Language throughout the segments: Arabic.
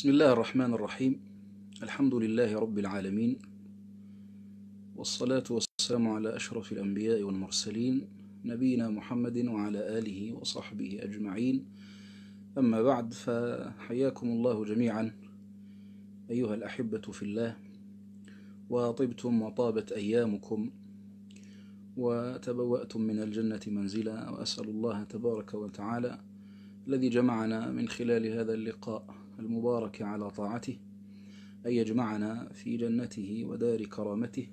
بسم الله الرحمن الرحيم الحمد لله رب العالمين والصلاة والسلام على أشرف الأنبياء والمرسلين نبينا محمد وعلى آله وصحبه أجمعين أما بعد فحياكم الله جميعا أيها الأحبة في الله وطبتم وطابت أيامكم وتبوأتم من الجنة منزلا وأسأل الله تبارك وتعالى الذي جمعنا من خلال هذا اللقاء المبارك على طاعته أن يجمعنا في جنته ودار كرامته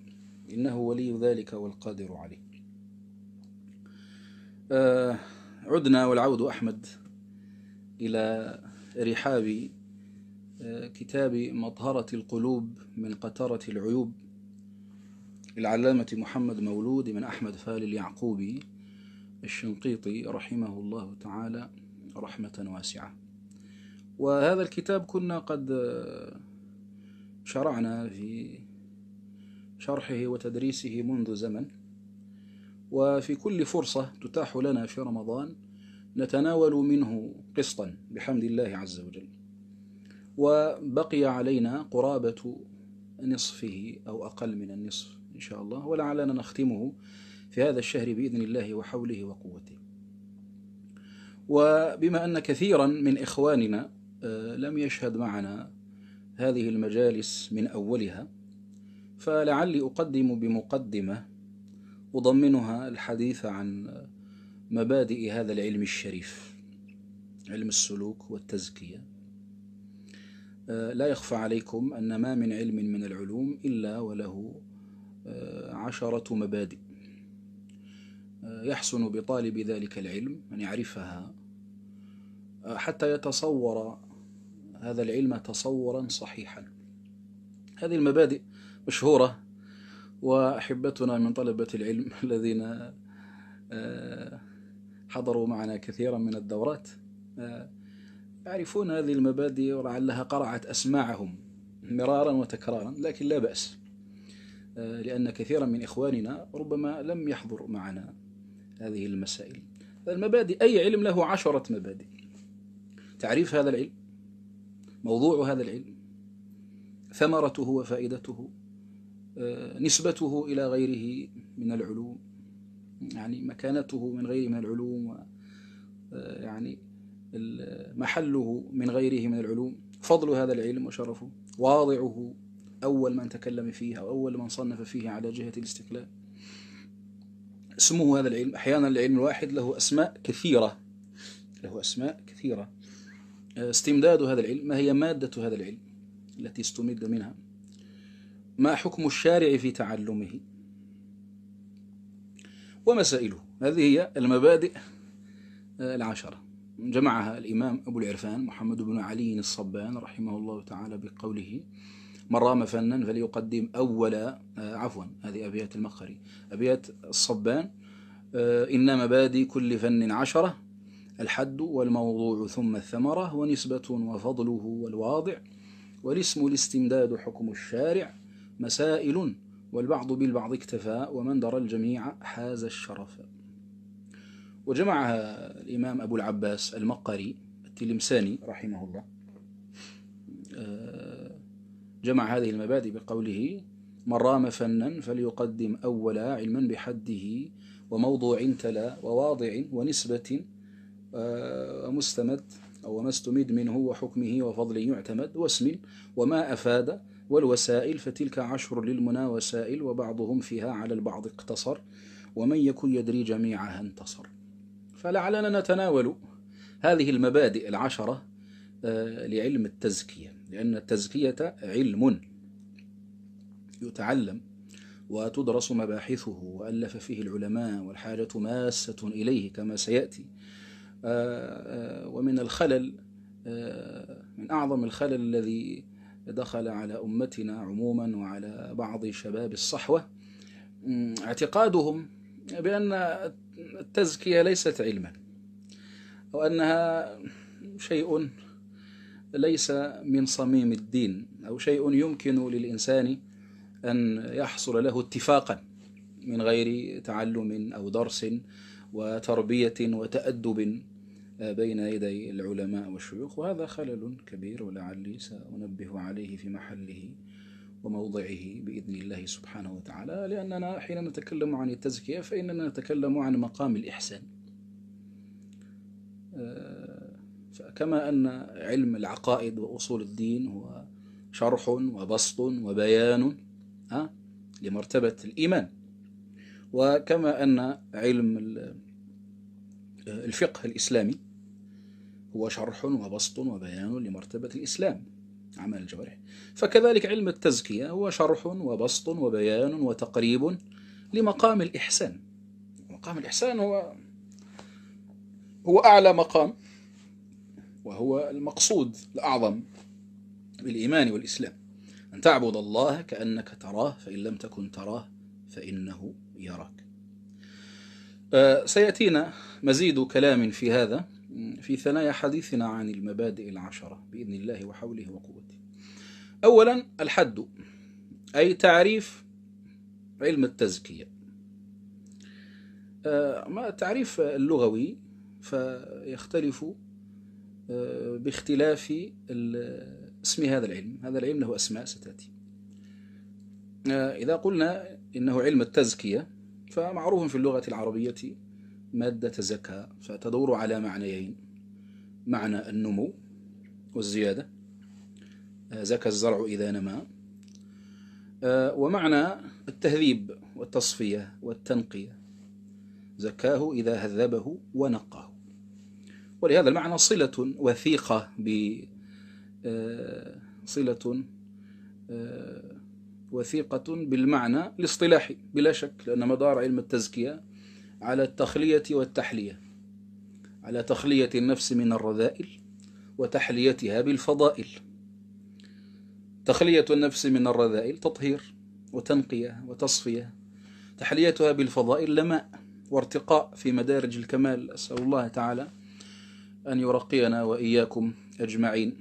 إنه ولي ذلك والقادر عليه آه عدنا والعود أحمد إلى رحاب آه، كتاب مطهرة القلوب من قترة العيوب للعلامة محمد مولود من أحمد فال اليعقوبي الشنقيطي رحمه الله تعالى رحمة واسعة وهذا الكتاب كنا قد آه، شرعنا في شرحه وتدريسه منذ زمن وفي كل فرصة تتاح لنا في رمضان نتناول منه قسطا بحمد الله عز وجل وبقي علينا قرابة نصفه أو أقل من النصف إن شاء الله ولعلنا نختمه في هذا الشهر بإذن الله وحوله وقوته وبما أن كثيرا من إخواننا آه، لم يشهد معنا هذه المجالس من أولها فلعلي أقدم بمقدمة أضمنها الحديث عن مبادئ هذا العلم الشريف علم السلوك والتزكية آه، لا يخفى عليكم أن ما من علم من العلوم إلا وله آه، عشرة مبادئ يحسن بطالب ذلك العلم أن يعرفها حتى يتصور هذا العلم تصورا صحيحا هذه المبادئ مشهورة وأحبتنا من طلبة العلم الذين آه، حضروا معنا كثيرا من الدورات آه، يعرفون هذه المبادئ ولعلها قرعت أسماعهم مرارا وتكرارا لكن لا بأس آه، لأن كثيرا من إخواننا ربما لم يحضر معنا هذه المسائل المبادئ أي علم له عشرة مبادئ تعريف هذا العلم موضوع هذا العلم ثمرته وفائدته آه، نسبته إلى غيره من العلوم يعني مكانته من غيره من العلوم آه، يعني محله من غيره من العلوم فضل هذا العلم وشرفه واضعه أول من تكلم فيه أو أول من صنف فيه على جهة الاستقلال اسمه هذا العلم أحيانا العلم الواحد له أسماء كثيرة له أسماء كثيرة استمداد هذا العلم ما هي مادة هذا العلم التي استمد منها ما حكم الشارع في تعلمه ومسائله هذه هي المبادئ آه، العشرة جمعها الإمام أبو العرفان محمد بن علي الصبان رحمه الله تعالى بقوله من رام فنا فليقدم أول آه، عفوا هذه أبيات المقري أبيات الصبان آه، إن مبادئ كل فن عشرة الحد والموضوع ثم الثمرة ونسبة وفضله والواضع والاسم الاستمداد حكم الشارع مسائل والبعض بالبعض اكتفى ومن درى الجميع حاز الشرف وجمعها الإمام أبو العباس المقري التلمساني رحمه الله آه، جمع هذه المبادئ بقوله من رام فنا فليقدم أولا علما بحده وموضوع تلا وواضع ونسبة ومستمد آه، أو ما استمد منه وحكمه وفضله يعتمد واسم وما أفاد والوسائل فتلك عشر للمنا وسائل وبعضهم فيها على البعض اقتصر ومن يكن يدري جميعها انتصر فلعلنا نتناول هذه المبادئ العشرة آه، لعلم التزكية لأن التزكية علم يتعلم وتدرس مباحثه وألف فيه العلماء والحاجة ماسة إليه كما سيأتي آه، آه، ومن الخلل آه، من أعظم الخلل الذي دخل على أمتنا عموما وعلى بعض شباب الصحوة اعتقادهم بأن التزكية ليست علما وأنها شيء ليس من صميم الدين أو شيء يمكن للإنسان أن يحصل له اتفاقا من غير تعلم أو درس وتربية وتأدب آه، بين يدي العلماء والشيوخ وهذا خلل كبير ولعلي سأنبه عليه في محله وموضعه بإذن الله سبحانه وتعالى لأننا حين نتكلم عن التزكية فإننا نتكلم عن مقام الإحسان آه، فكما أن علم العقائد وأصول الدين هو شرح وبسط وبيان آه، لمرتبة الإيمان وكما أن علم الفقه الإسلامي هو شرح وبسط وبيان لمرتبة الإسلام عمل الجوارح فكذلك علم التزكية هو شرح وبسط وبيان وتقريب لمقام الإحسان مقام الإحسان هو هو أعلى مقام وهو المقصود الأعظم بالإيمان والإسلام أن تعبد الله كأنك تراه فإن لم تكن تراه فإنه يراك آه، سيأتينا مزيد كلام في هذا في ثنايا حديثنا عن المبادئ العشرة بإذن الله وحوله وقوته أولا الحد أي تعريف علم التزكية آه، ما التعريف اللغوي فيختلف آه، باختلاف اسم هذا العلم هذا العلم له أسماء ستأتي إذا قلنا إنه علم التزكية فمعروف في اللغة العربية مادة زكاه فتدور على معنيين معنى النمو والزيادة آه، زكى الزرع إذا نما آه، ومعنى التهذيب والتصفية والتنقية زكاه إذا هذبه ونقاه ولهذا المعنى صلة وثيقة ب آه، صلة وثيقة بالمعنى الاصطلاحي بلا شك لأن مدار علم التزكية على التخلية والتحلية على تخلية النفس من الرذائل وتحليتها بالفضائل تخلية النفس من الرذائل تطهير وتنقية وتصفية تحليتها بالفضائل لماء وارتقاء في مدارج الكمال أسأل الله تعالى أن يرقينا وإياكم أجمعين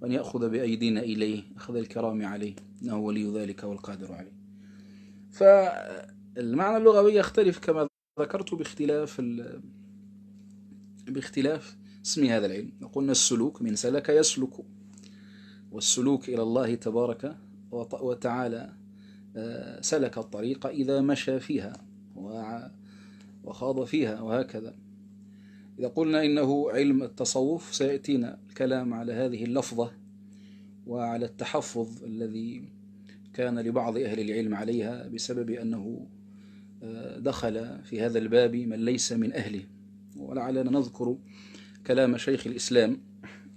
وأن يأخذ بأيدينا إليه أخذ الكرام عليه إنه ولي ذلك والقادر عليه فالمعنى اللغوي يختلف كما ذكرت باختلاف باختلاف اسم هذا العلم قلنا السلوك من سلك يسلك والسلوك إلى الله تبارك وتعالى آه، سلك الطريق إذا مشى فيها وخاض فيها وهكذا إذا قلنا إنه علم التصوف سيأتينا الكلام على هذه اللفظة وعلى التحفظ الذي كان لبعض أهل العلم عليها بسبب أنه آه، دخل في هذا الباب من ليس من أهله ولعلنا نذكر كلام شيخ الإسلام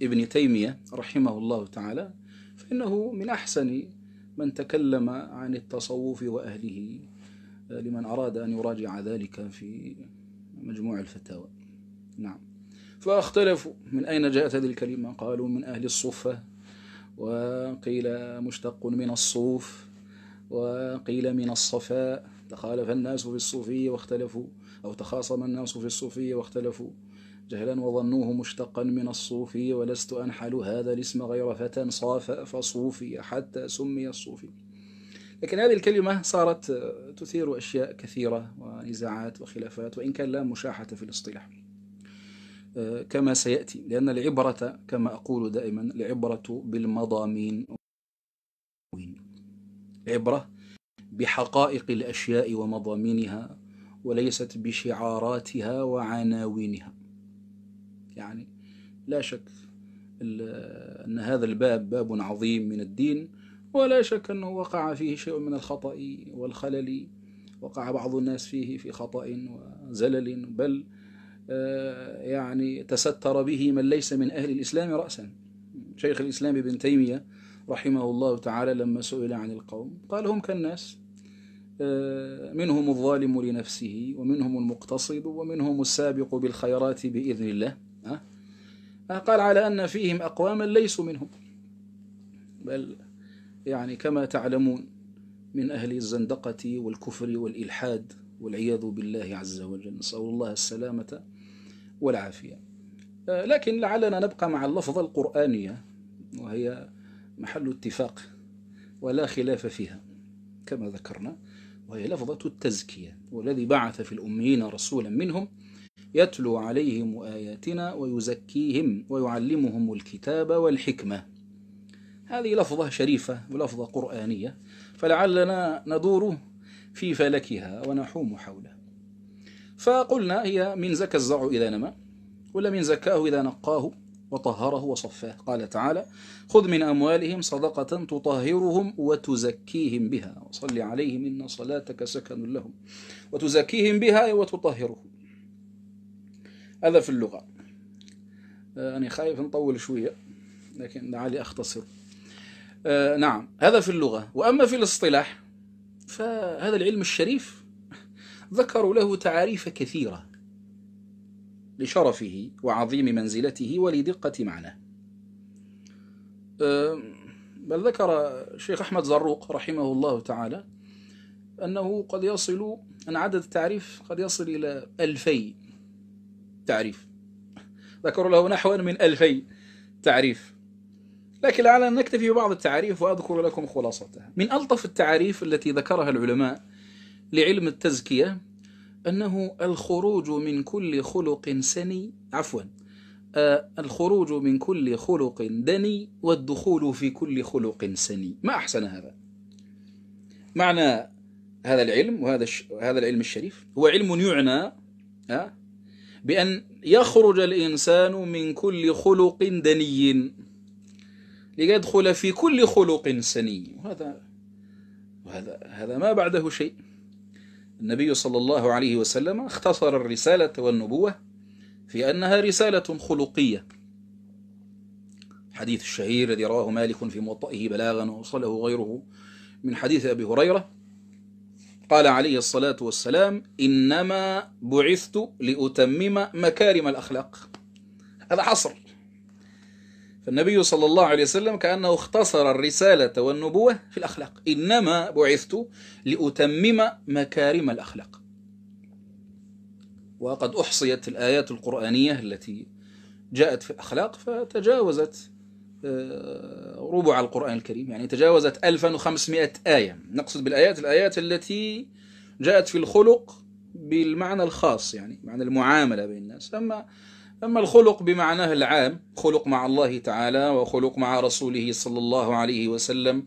ابن تيمية رحمه الله تعالى فإنه من أحسن من تكلم عن التصوف وأهله آه، لمن أراد أن يراجع ذلك في مجموع الفتاوى نعم فاختلفوا من أين جاءت هذه الكلمة قالوا من أهل الصفة وقيل مشتق من الصوف وقيل من الصفاء تخالف الناس في الصوفية واختلفوا أو تخاصم الناس في الصوفية واختلفوا جهلا وظنوه مشتقا من الصوفي ولست أنحل هذا الاسم غير فتى صاف فصوفي حتى سمي الصوفي لكن هذه الكلمة صارت تثير أشياء كثيرة ونزاعات وخلافات وإن كان لا مشاحة في الاصطلاح كما سيأتي لأن العبرة كما أقول دائما العبرة بالمضامين عبرة بحقائق الأشياء ومضامينها وليست بشعاراتها وعناوينها يعني لا شك أن هذا الباب باب عظيم من الدين ولا شك أنه وقع فيه شيء من الخطأ والخلل وقع بعض الناس فيه في خطأ وزلل بل آه، يعني تستر به من ليس من أهل الإسلام رأسا شيخ الإسلام ابن تيمية رحمه الله تعالى لما سئل عن القوم قال هم كالناس آه، منهم الظالم لنفسه ومنهم المقتصد ومنهم السابق بالخيرات بإذن الله آه. قال على أن فيهم أقواما ليسوا منهم بل يعني كما تعلمون من أهل الزندقة والكفر والإلحاد والعياذ بالله عز وجل نسأل الله السلامة والعافية آه، لكن لعلنا نبقى مع اللفظة القرآنية وهي محل اتفاق ولا خلاف فيها كما ذكرنا وهي لفظة التزكية والذي بعث في الأميين رسولا منهم يتلو عليهم آياتنا ويزكيهم ويعلمهم الكتاب والحكمة هذه لفظة شريفة ولفظة قرآنية فلعلنا ندور في فلكها ونحوم حولها فقلنا هي من زكى الزرع إذا نما ولا من زكاه إذا نقاه وطهره وصفاه قال تعالى خذ من أموالهم صدقة تطهرهم وتزكيهم بها وصل عليهم إن صلاتك سكن لهم وتزكيهم بها وتطهرهم هذا في اللغة آه، أنا خايف نطول شوية لكن لعلي أختصر آه، نعم هذا في اللغة وأما في الاصطلاح فهذا العلم الشريف ذكروا له تعاريف كثيرة لشرفه وعظيم منزلته ولدقة معناه بل ذكر الشيخ أحمد زروق رحمه الله تعالى أنه قد يصل أن عدد التعريف قد يصل إلى ألفي تعريف ذكروا له نحو من ألفي تعريف لكن لعلنا نكتفي ببعض التعاريف وأذكر لكم خلاصتها من ألطف التعاريف التي ذكرها العلماء لعلم التزكية أنه الخروج من كل خلق سني عفوا آه، الخروج من كل خلق دني والدخول في كل خلق سني ما أحسن هذا معنى هذا العلم وهذا هذا العلم الشريف هو علم يعنى آه، بأن يخرج الإنسان من كل خلق دني ليدخل في كل خلق سني وهذا وهذا هذا ما بعده شيء النبي صلى الله عليه وسلم اختصر الرسالة والنبوة في أنها رسالة خلقية الحديث الشهير الذي رواه مالك في موطئه بلاغا وصله غيره من حديث أبي هريرة قال عليه الصلاة والسلام إنما بعثت لأتمم مكارم الأخلاق هذا حصر فالنبي صلى الله عليه وسلم كأنه اختصر الرسالة والنبوة في الأخلاق إنما بعثت لأتمم مكارم الأخلاق وقد أحصيت الآيات القرآنية التي جاءت في الأخلاق فتجاوزت آه، ربع القرآن الكريم يعني تجاوزت 1500 آية نقصد بالآيات الآيات التي جاءت في الخلق بالمعنى الخاص يعني معنى المعاملة بين الناس أما أما الخلق بمعناه العام خلق مع الله تعالى وخلق مع رسوله صلى الله عليه وسلم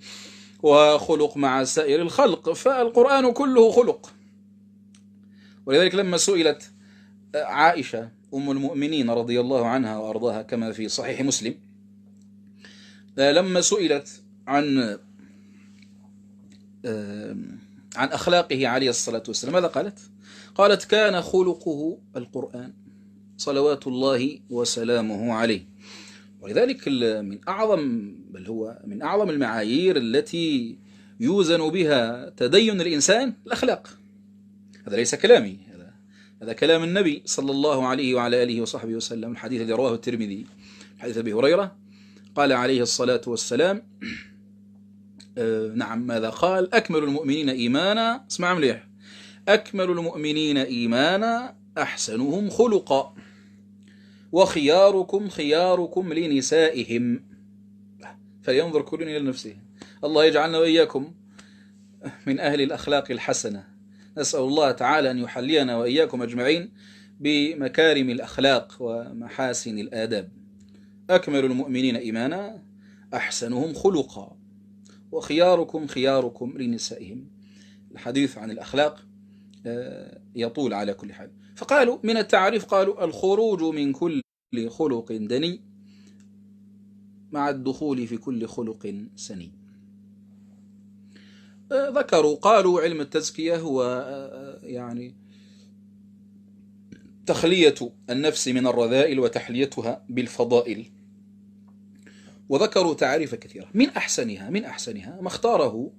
وخلق مع سائر الخلق فالقرآن كله خلق ولذلك لما سئلت عائشة أم المؤمنين رضي الله عنها وأرضاها كما في صحيح مسلم لما سئلت عن آه، عن أخلاقه عليه الصلاة والسلام ماذا قالت؟ قالت كان خلقه القرآن صلوات الله وسلامه عليه ولذلك من أعظم بل هو من أعظم المعايير التي يوزن بها تدين الإنسان الأخلاق هذا ليس كلامي هذا هذا كلام النبي صلى الله عليه وعلى آله وصحبه وسلم الحديث الذي رواه الترمذي حديث أبي هريرة قال عليه الصلاة والسلام آه، نعم ماذا قال أكمل المؤمنين إيمانا اسمع مليح أكمل المؤمنين إيمانا أحسنهم خلقا وخياركم خياركم لنسائهم فلينظر كل إلى نفسه الله يجعلنا وإياكم من أهل الأخلاق الحسنة نسأل الله تعالى أن يحلينا وإياكم أجمعين بمكارم الأخلاق ومحاسن الآداب أكمل المؤمنين إيمانا أحسنهم خلقا وخياركم خياركم لنسائهم الحديث عن الأخلاق آه، يطول على كل حال فقالوا من التعريف قالوا الخروج من كل لخلق دني مع الدخول في كل خلق سني أه، ذكروا قالوا علم التزكية هو أه، أه، يعني تخلية النفس من الرذائل وتحليتها بالفضائل وذكروا تعاريف كثيرة من أحسنها من أحسنها ما اختاره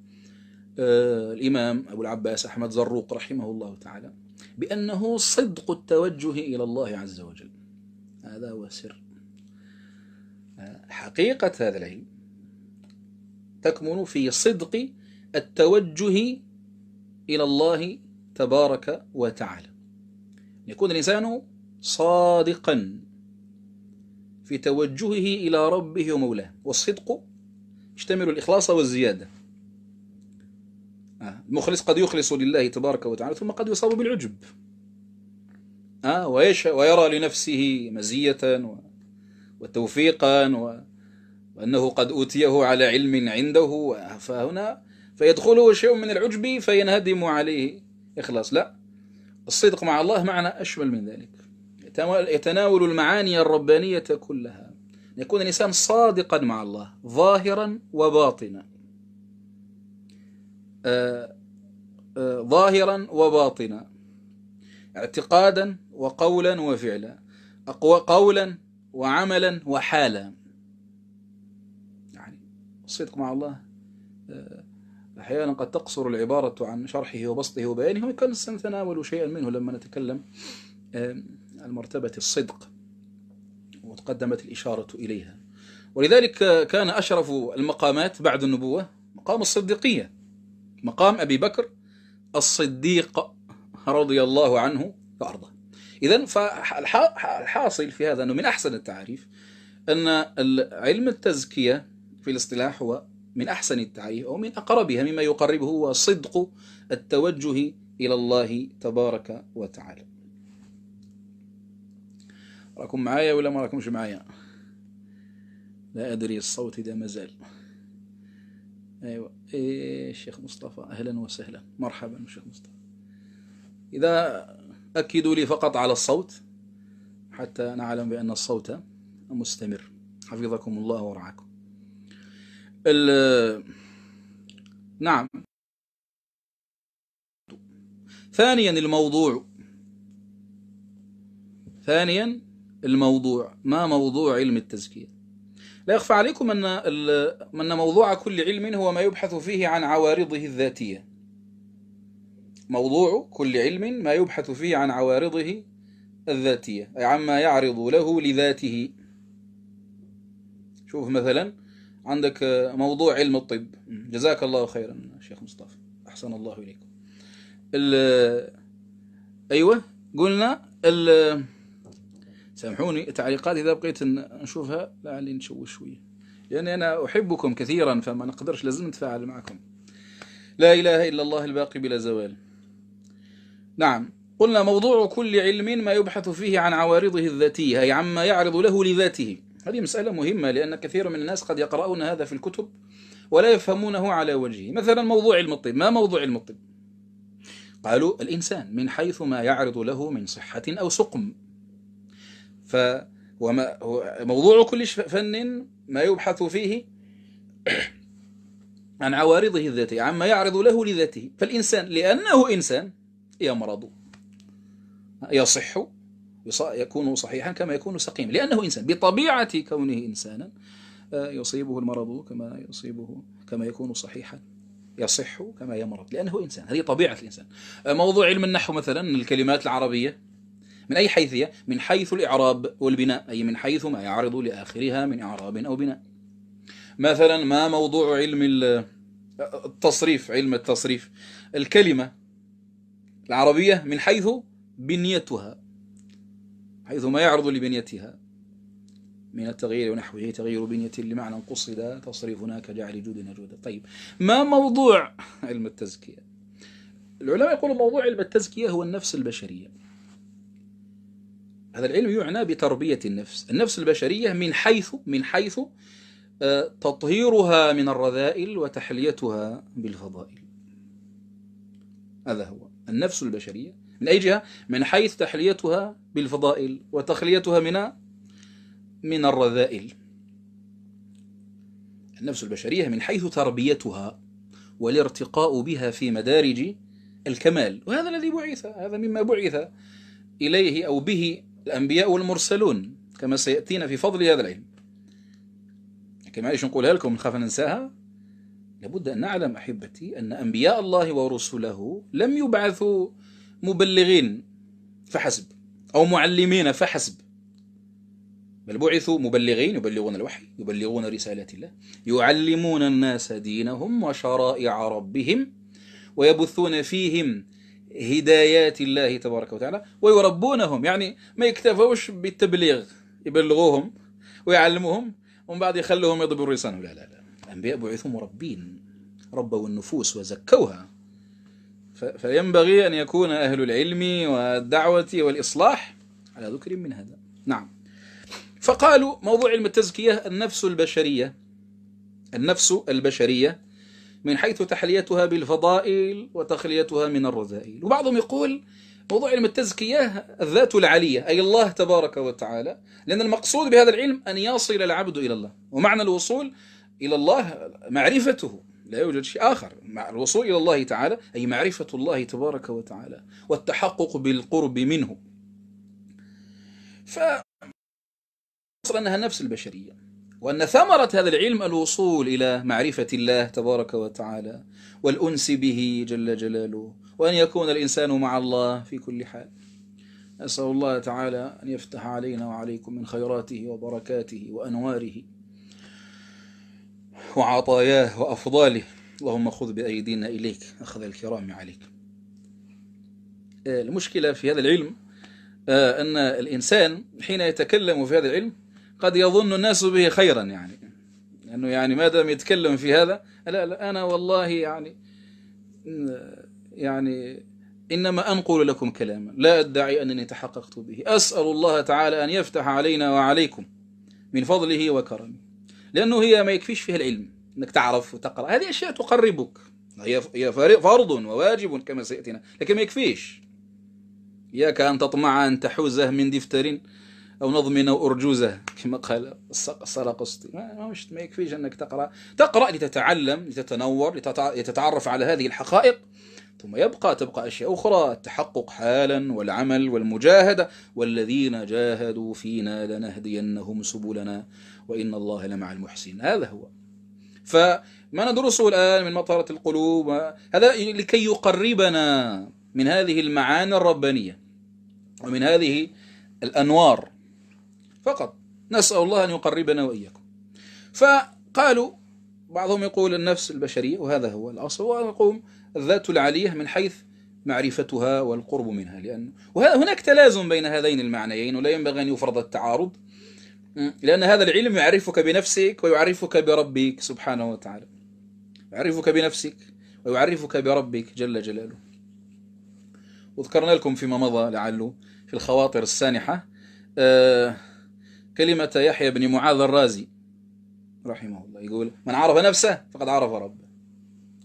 الإمام أبو العباس أحمد زروق رحمه الله تعالى بأنه صدق التوجه إلى الله عز وجل هذا هو سر حقيقة هذا العلم تكمن في صدق التوجه إلى الله تبارك وتعالى يكون الإنسان صادقا في توجهه إلى ربه ومولاه والصدق يشتمل الإخلاص والزيادة آه، المخلص قد يخلص لله تبارك وتعالى ثم قد يصاب بالعجب ها ويرى لنفسه مزية وتوفيقا وأنه قد أوتيه على علم عنده فهنا فيدخله شيء من العجب فينهدم عليه إخلاص لا الصدق مع الله معنى أشمل من ذلك يتناول المعاني الربانية كلها يكون الإنسان صادقا مع الله ظاهرا وباطنا آه، آه، ظاهرا وباطنا اعتقادا وقولا وفعلا أقوى قولا وعملا وحالا يعني الصدق مع الله آه، أحيانا قد تقصر العبارة عن شرحه وبسطه وبيانه وكان سنتناول شيئا منه لما نتكلم عن آه، مرتبة الصدق وتقدمت الإشارة إليها ولذلك كان أشرف المقامات بعد النبوة مقام الصديقية مقام أبي بكر الصديق رضي الله عنه وأرضاه إذا فالحاصل في هذا أنه من أحسن التعريف أن علم التزكية في الاصطلاح هو من أحسن التعريف أو من أقربها مما يقربه هو صدق التوجه إلى الله تبارك وتعالى راكم معايا ولا ما راكمش معايا لا أدري الصوت إذا مازال أيوة إيه شيخ مصطفى أهلا وسهلا مرحبا شيخ مصطفى إذا أكدوا لي فقط على الصوت حتى نعلم بأن الصوت مستمر حفظكم الله ورعاكم نعم ثانيا الموضوع ثانيا الموضوع ما موضوع علم التزكية لا يخفى عليكم أن, أن موضوع كل علم هو ما يبحث فيه عن عوارضه الذاتية موضوع كل علم ما يبحث فيه عن عوارضه الذاتية أي عما يعرض له لذاته شوف مثلا عندك موضوع علم الطب جزاك الله خيرا شيخ مصطفى أحسن الله إليكم أيوة قلنا سامحوني تعليقات إذا بقيت نشوفها لعلي نشوش شوية لأني يعني أنا أحبكم كثيرا فما نقدرش لازم نتفاعل معكم لا إله إلا الله الباقي بلا زوال نعم قلنا موضوع كل علم ما يبحث فيه عن عوارضه الذاتية أي عما يعرض له لذاته هذه مسألة مهمة لأن كثير من الناس قد يقرؤون هذا في الكتب ولا يفهمونه على وجهه مثلا موضوع علم الطب ما موضوع علم الطب قالوا الإنسان من حيث ما يعرض له من صحة أو سقم ف وما هو موضوع كل فن ما يبحث فيه عن عوارضه الذاتية عما يعرض له لذاته فالإنسان لأنه إنسان يمرض يصح يكون صحيحا كما يكون سقيما لأنه إنسان بطبيعة كونه إنسانا آه، يصيبه المرض كما يصيبه كما يكون صحيحا يصح كما يمرض لأنه إنسان هذه طبيعة الإنسان آه، موضوع علم النحو مثلا الكلمات العربية من أي حيث هي؟ من حيث الإعراب والبناء أي من حيث ما يعرض لآخرها من إعراب أو بناء مثلا ما موضوع علم آه، التصريف علم التصريف الكلمة العربية من حيث بنيتها حيث ما يعرض لبنيتها من التغيير ونحوه إيه تغيير بنية لمعنى قصد تصريف هناك جعل جودنا جودا طيب ما موضوع علم التزكية العلماء يقولون موضوع علم التزكية هو النفس البشرية هذا العلم يعنى بتربية النفس النفس البشرية من حيث من حيث آه، تطهيرها من الرذائل وتحليتها بالفضائل هذا هو النفس البشرية من أي جهة؟ من حيث تحليتها بالفضائل وتخليتها من من الرذائل النفس البشرية من حيث تربيتها والارتقاء بها في مدارج الكمال وهذا الذي بعث هذا مما بعث إليه أو به الأنبياء والمرسلون كما سيأتينا في فضل هذا العلم كما ايش نقولها لكم نخاف ننساها لابد أن نعلم أحبتي أن أنبياء الله ورسله لم يبعثوا مبلغين فحسب أو معلمين فحسب بل بعثوا مبلغين يبلغون الوحي يبلغون رسالة الله يعلمون الناس دينهم وشرائع ربهم ويبثون فيهم هدايات الله تبارك وتعالى ويربونهم يعني ما يكتفوش بالتبليغ يبلغوهم ويعلموهم ومن بعد يخلوهم يضربوا الرسالة لا لا لا الأنبياء بعثوا مربين ربوا النفوس وزكوها فينبغي أن يكون أهل العلم والدعوة والإصلاح على ذكر من هذا نعم فقالوا موضوع علم التزكية النفس البشرية النفس البشرية من حيث تحليتها بالفضائل وتخليتها من الرذائل وبعضهم يقول موضوع علم التزكية الذات العلية أي الله تبارك وتعالى لأن المقصود بهذا العلم أن يصل العبد إلى الله ومعنى الوصول إلى الله معرفته لا يوجد شيء آخر مع الوصول إلى الله تعالى أي معرفة الله تبارك وتعالى والتحقق بالقرب منه ف أنها نفس البشرية وأن ثمرة هذا العلم الوصول إلى معرفة الله تبارك وتعالى والأنس به جل جلاله وأن يكون الإنسان مع الله في كل حال أسأل الله تعالى أن يفتح علينا وعليكم من خيراته وبركاته وأنواره وعطاياه وأفضاله اللهم خذ بأيدينا إليك أخذ الكرام عليك آه، المشكلة في هذا العلم آه، أن الإنسان حين يتكلم في هذا العلم قد يظن الناس به خيرا يعني أنه يعني ما دام يتكلم في هذا لا, لا أنا والله يعني آه، يعني إنما أنقل لكم كلاما لا أدعي أنني تحققت به أسأل الله تعالى أن يفتح علينا وعليكم من فضله وكرمه لأنه هي ما يكفيش فيها العلم أنك تعرف وتقرأ هذه أشياء تقربك هي هي فرض وواجب كما سيأتينا لكن ما يكفيش إياك أن تطمع أن تحوزه من دفتر أو نظم أو أرجوزة كما قال السرقسطي ما, مش ما يكفيش أنك تقرأ تقرأ لتتعلم لتتنور لتتعرف على هذه الحقائق ثم يبقى تبقى أشياء أخرى التحقق حالا والعمل والمجاهدة والذين جاهدوا فينا لنهدينهم سبلنا وإن الله لمع المحسنين هذا هو فما ندرسه الآن من مطهرة القلوب هذا لكي يقربنا من هذه المعاني الربانية ومن هذه الأنوار فقط نسأل الله أن يقربنا وإياكم فقالوا بعضهم يقول النفس البشرية وهذا هو الأصل ويقوم الذات العالية من حيث معرفتها والقرب منها لأنه وهناك تلازم بين هذين المعنيين ولا ينبغي أن يفرض التعارض لأن هذا العلم يعرفك بنفسك ويعرفك بربك سبحانه وتعالى يعرفك بنفسك ويعرفك بربك جل جلاله وذكرنا لكم فيما مضى لعله في الخواطر السانحة آه، كلمة يحيى بن معاذ الرازي رحمه الله يقول من عرف نفسه فقد عرف ربه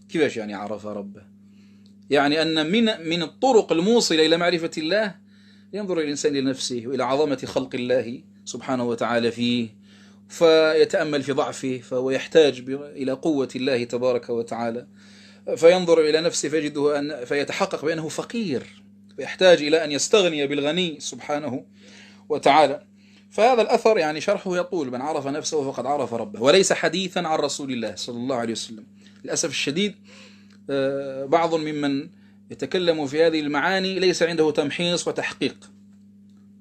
كيفاش يعني عرف ربه يعني أن من من الطرق الموصلة إلى معرفة الله ينظر الإنسان لنفسه وإلى عظمة خلق الله سبحانه وتعالى فيه فيتأمل في ضعفه فهو يحتاج إلى قوة الله تبارك وتعالى فينظر إلى نفسه فيجده أن فيتحقق بأنه فقير فيحتاج إلى أن يستغني بالغني سبحانه وتعالى فهذا الأثر يعني شرحه يطول من عرف نفسه فقد عرف ربه وليس حديثا عن رسول الله صلى الله عليه وسلم للأسف الشديد آه، بعض ممن يتكلم في هذه المعاني ليس عنده تمحيص وتحقيق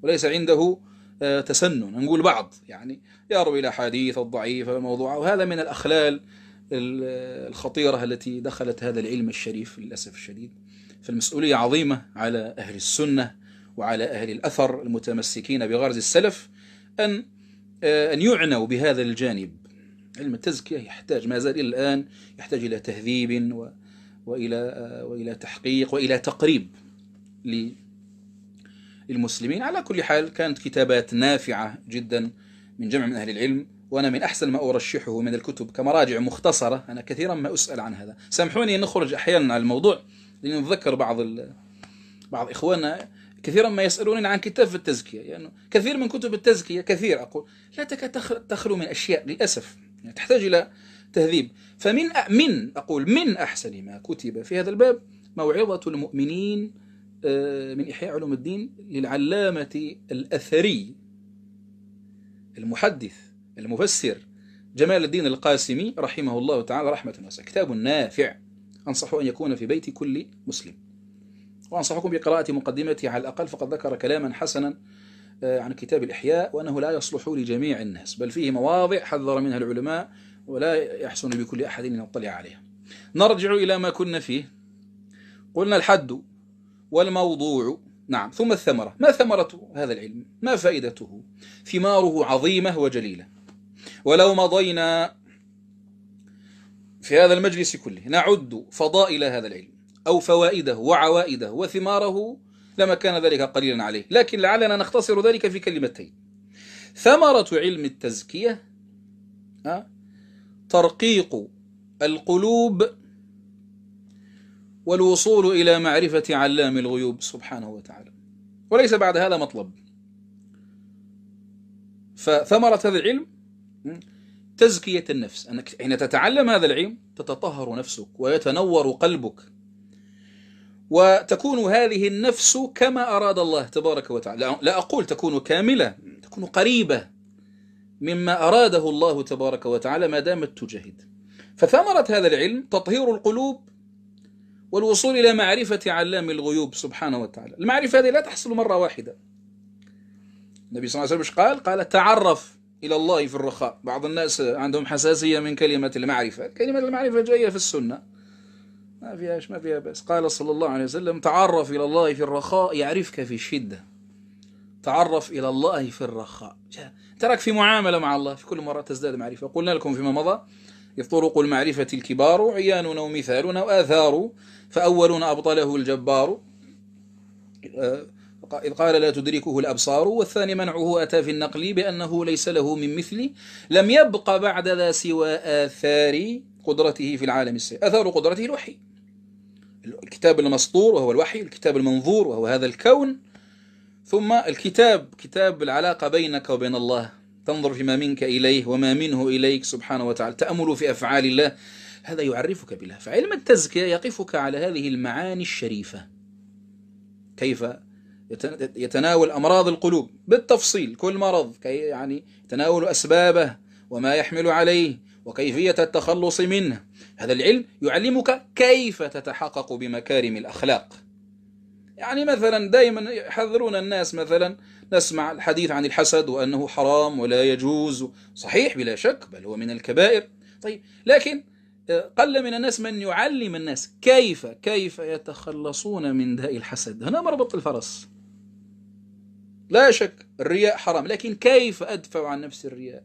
وليس عنده آه، تسنن نقول بعض يعني يروي الأحاديث الضعيفة الموضوعة وهذا من الأخلال الخطيرة التي دخلت هذا العلم الشريف للأسف الشديد فالمسؤولية عظيمة على أهل السنة وعلى أهل الأثر المتمسكين بغرز السلف أن آه، أن يعنوا بهذا الجانب علم التزكية يحتاج ما زال إلى الآن يحتاج إلى تهذيب وإلى آه، وإلى تحقيق وإلى تقريب للمسلمين على كل حال كانت كتابات نافعة جدا من جمع من أهل العلم وأنا من أحسن ما أرشحه من الكتب كمراجع مختصرة أنا كثيرا ما أسأل عن هذا سامحوني أن أحيانا على الموضوع لأني أتذكر بعض ال... بعض إخواننا كثيرا ما يسألوننا عن كتاب في التزكية يعني كثير من كتب التزكية كثير أقول لا تكاد تخلو من أشياء للأسف يعني تحتاج إلى تهذيب فمن أ... من أقول من أحسن ما كتب في هذا الباب موعظة المؤمنين آه، من إحياء علوم الدين للعلامة الأثري المحدث المفسر جمال الدين القاسمي رحمه الله تعالى رحمة واسعة كتاب نافع أنصح أن يكون في بيت كل مسلم وأنصحكم بقراءة مقدمته على الأقل فقد ذكر كلاما حسنا آه، عن كتاب الإحياء وأنه لا يصلح لجميع الناس بل فيه مواضع حذر منها العلماء ولا يحسن بكل أحد أن يطلع عليها نرجع إلى ما كنا فيه قلنا الحد والموضوع نعم ثم الثمرة ما ثمرة هذا العلم ما فائدته ثماره عظيمة وجليلة ولو مضينا في هذا المجلس كله نعد فضائل هذا العلم أو فوائده وعوائده وثماره لما كان ذلك قليلا عليه لكن لعلنا نختصر ذلك في كلمتين ثمرة علم التزكية ترقيق القلوب والوصول إلى معرفة علام الغيوب سبحانه وتعالى وليس بعد هذا مطلب فثمرة هذا العلم تزكية النفس أنك حين تتعلم هذا العلم تتطهر نفسك ويتنور قلبك وتكون هذه النفس كما أراد الله تبارك وتعالى لا أقول تكون كاملة تكون قريبة مما أراده الله تبارك وتعالى ما دامت تجاهد فثمرة هذا العلم تطهير القلوب والوصول إلى معرفة علام الغيوب سبحانه وتعالى المعرفة هذه لا تحصل مرة واحدة النبي صلى الله عليه وسلم قال قال تعرف إلى الله في الرخاء بعض الناس عندهم حساسية من كلمة المعرفة كلمة المعرفة جاية في السنة ما فيهاش ما فيها بس قال صلى الله عليه وسلم تعرف إلى الله في الرخاء يعرفك في الشدة تعرف إلى الله في الرخاء ترك في معاملة مع الله في كل مرة تزداد معرفة قلنا لكم فيما مضى إذ طرق المعرفة الكبار عياننا ومثالنا وآثار فأولنا أبطله الجبار إذ قال لا تدركه الأبصار والثاني منعه أتى في النقل بأنه ليس له من مثل لم يبق بعد ذا سوى آثار قدرته في العالم السير أثار قدرته الوحي الكتاب المسطور وهو الوحي الكتاب المنظور وهو هذا الكون ثم الكتاب كتاب العلاقة بينك وبين الله تنظر فيما منك إليه وما منه إليك سبحانه وتعالى تأمل في أفعال الله هذا يعرفك بالله فعلم التزكية يقفك على هذه المعاني الشريفة كيف يتناول أمراض القلوب بالتفصيل كل مرض كي يعني تناول أسبابه وما يحمل عليه وكيفية التخلص منه هذا العلم يعلمك كيف تتحقق بمكارم الأخلاق يعني مثلا دائما يحذرون الناس مثلا نسمع الحديث عن الحسد وأنه حرام ولا يجوز صحيح بلا شك بل هو من الكبائر طيب لكن آه، قل من الناس من يعلم الناس كيف كيف يتخلصون من داء الحسد هنا مربط الفرس لا شك الرياء حرام لكن كيف أدفع عن نفسي الرياء